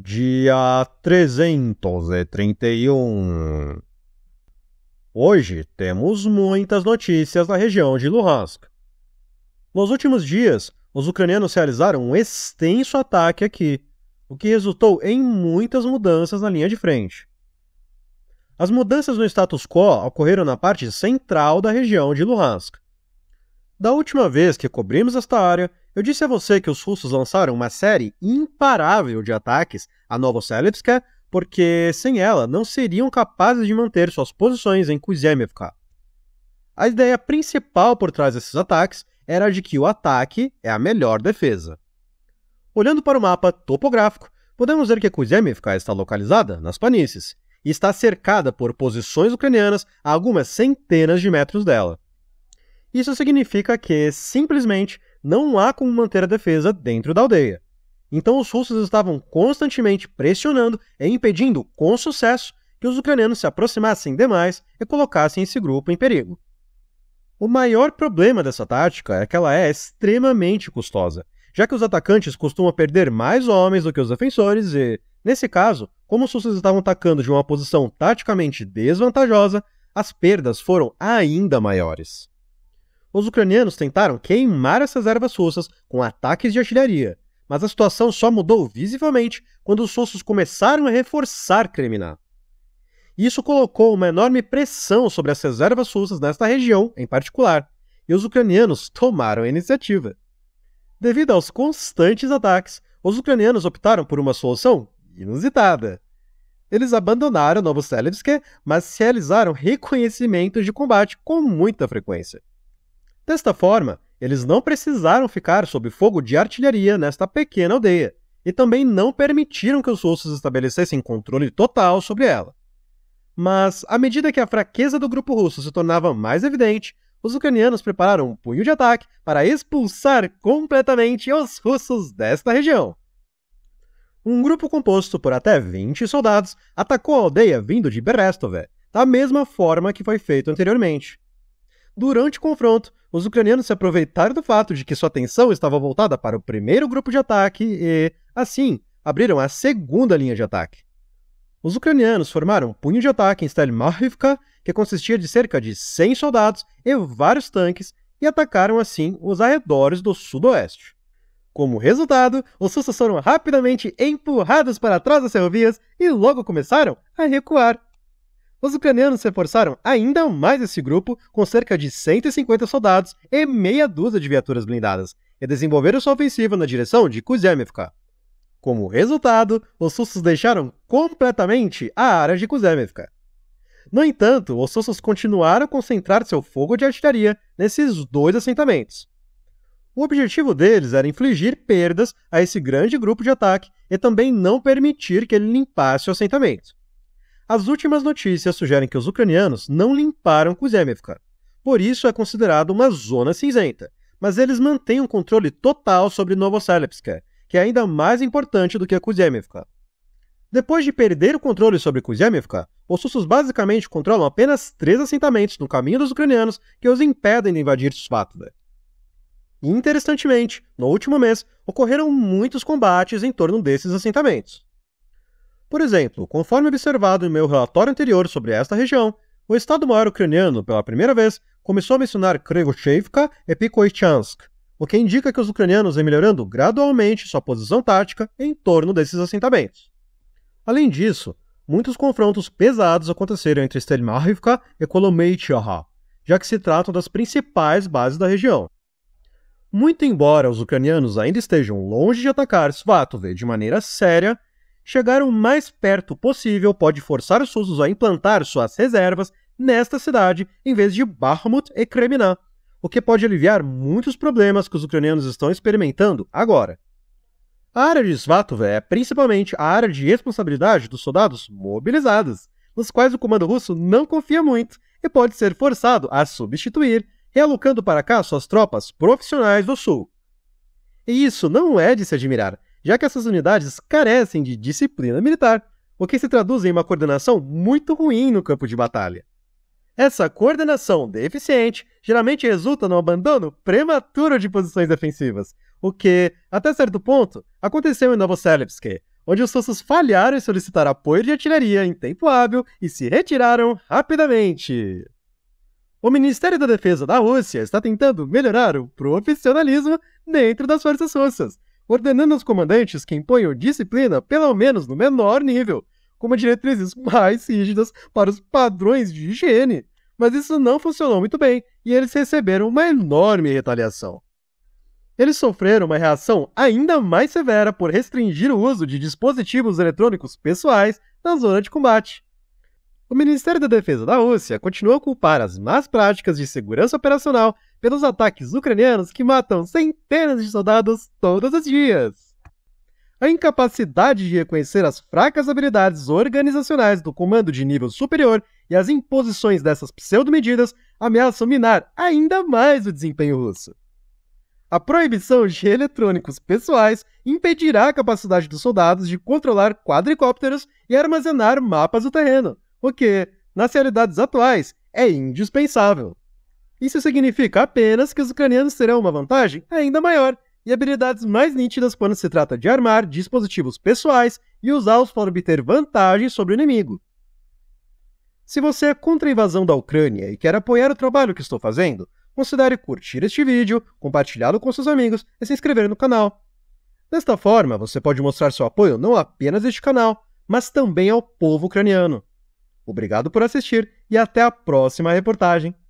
dia 331. Hoje temos muitas notícias na região de Luhansk. Nos últimos dias, os ucranianos realizaram um extenso ataque aqui, o que resultou em muitas mudanças na linha de frente. As mudanças no status quo ocorreram na parte central da região de Luhansk. Da última vez que cobrimos esta área, eu disse a você que os russos lançaram uma série imparável de ataques a Novoselitska, porque sem ela não seriam capazes de manter suas posições em Kuzemivka. A ideia principal por trás desses ataques era de que o ataque é a melhor defesa. Olhando para o mapa topográfico, podemos ver que Kuzemivka está localizada nas planícies e está cercada por posições ucranianas a algumas centenas de metros dela. Isso significa que, simplesmente, não há como manter a defesa dentro da aldeia. Então os russos estavam constantemente pressionando e impedindo com sucesso que os ucranianos se aproximassem demais e colocassem esse grupo em perigo. O maior problema dessa tática é que ela é extremamente custosa, já que os atacantes costumam perder mais homens do que os defensores e, nesse caso, como os russos estavam atacando de uma posição taticamente desvantajosa, as perdas foram ainda maiores. Os ucranianos tentaram queimar essas ervas russas com ataques de artilharia, mas a situação só mudou visivelmente quando os russos começaram a reforçar Kremlin. Isso colocou uma enorme pressão sobre as reservas russas nesta região, em particular, e os ucranianos tomaram a iniciativa. Devido aos constantes ataques, os ucranianos optaram por uma solução inusitada. Eles abandonaram Novoselivsk, mas realizaram reconhecimentos de combate com muita frequência. Desta forma, eles não precisaram ficar sob fogo de artilharia nesta pequena aldeia, e também não permitiram que os russos estabelecessem controle total sobre ela. Mas, à medida que a fraqueza do grupo russo se tornava mais evidente, os ucranianos prepararam um punho de ataque para expulsar completamente os russos desta região. Um grupo composto por até 20 soldados atacou a aldeia vindo de Berestove, da mesma forma que foi feito anteriormente. Durante o confronto, os ucranianos se aproveitaram do fato de que sua atenção estava voltada para o primeiro grupo de ataque e, assim, abriram a segunda linha de ataque. Os ucranianos formaram um punho de ataque em Stelmachivka, que consistia de cerca de 100 soldados e vários tanques, e atacaram assim os arredores do sudoeste. Como resultado, os russos foram rapidamente empurrados para trás das ferrovias e logo começaram a recuar os ucranianos reforçaram ainda mais esse grupo com cerca de 150 soldados e meia dúzia de viaturas blindadas, e desenvolveram sua ofensiva na direção de Kuzemivka. Como resultado, os russos deixaram completamente a área de Kuzemivka. No entanto, os russos continuaram a concentrar seu fogo de artilharia nesses dois assentamentos. O objetivo deles era infligir perdas a esse grande grupo de ataque e também não permitir que ele limpasse o assentamento. As últimas notícias sugerem que os ucranianos não limparam Kuzemivka. Por isso é considerado uma zona cinzenta, mas eles mantêm um controle total sobre Novoselispka, que é ainda mais importante do que a Kuznetsovka. Depois de perder o controle sobre Kuzemivka, os russos basicamente controlam apenas três assentamentos no caminho dos ucranianos que os impedem de invadir Svatda. Interessantemente, no último mês, ocorreram muitos combates em torno desses assentamentos. Por exemplo, conforme observado em meu relatório anterior sobre esta região, o Estado-Maior ucraniano, pela primeira vez, começou a mencionar Kregochevka e Pikoichansk, o que indica que os ucranianos estão melhorando gradualmente sua posição tática em torno desses assentamentos. Além disso, muitos confrontos pesados aconteceram entre Stelmarivka e Kolomeityaha, já que se tratam das principais bases da região. Muito embora os ucranianos ainda estejam longe de atacar Svatove de maneira séria, chegar o mais perto possível pode forçar os russos a implantar suas reservas nesta cidade em vez de Bakhmut e Kremlin, o que pode aliviar muitos problemas que os ucranianos estão experimentando agora. A área de Svatov é principalmente a área de responsabilidade dos soldados mobilizados, nos quais o comando russo não confia muito e pode ser forçado a substituir, realocando para cá suas tropas profissionais do sul. E isso não é de se admirar, já que essas unidades carecem de disciplina militar, o que se traduz em uma coordenação muito ruim no campo de batalha. Essa coordenação deficiente geralmente resulta no abandono prematuro de posições defensivas, o que, até certo ponto, aconteceu em Novoselievsk, onde os russos falharam em solicitar apoio de artilharia em tempo hábil e se retiraram rapidamente. O Ministério da Defesa da Rússia está tentando melhorar o profissionalismo dentro das forças russas, ordenando aos comandantes que imponham disciplina, pelo menos no menor nível, como diretrizes mais rígidas para os padrões de higiene. Mas isso não funcionou muito bem e eles receberam uma enorme retaliação. Eles sofreram uma reação ainda mais severa por restringir o uso de dispositivos eletrônicos pessoais na zona de combate. O Ministério da Defesa da Rússia continuou a culpar as más práticas de segurança operacional pelos ataques ucranianos que matam centenas de soldados todos os dias. A incapacidade de reconhecer as fracas habilidades organizacionais do comando de nível superior e as imposições dessas pseudomedidas ameaçam minar ainda mais o desempenho russo. A proibição de eletrônicos pessoais impedirá a capacidade dos soldados de controlar quadricópteros e armazenar mapas do terreno, o que, nas realidades atuais, é indispensável. Isso significa apenas que os ucranianos terão uma vantagem ainda maior e habilidades mais nítidas quando se trata de armar dispositivos pessoais e usá-los para obter vantagem sobre o inimigo. Se você é contra a invasão da Ucrânia e quer apoiar o trabalho que estou fazendo, considere curtir este vídeo, compartilhá-lo com seus amigos e se inscrever no canal. Desta forma, você pode mostrar seu apoio não apenas a este canal, mas também ao povo ucraniano. Obrigado por assistir e até a próxima reportagem.